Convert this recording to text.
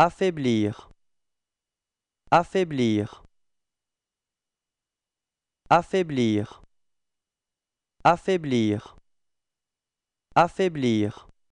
Affaiblir. Affaiblir. Affaiblir. Affaiblir. Affaiblir.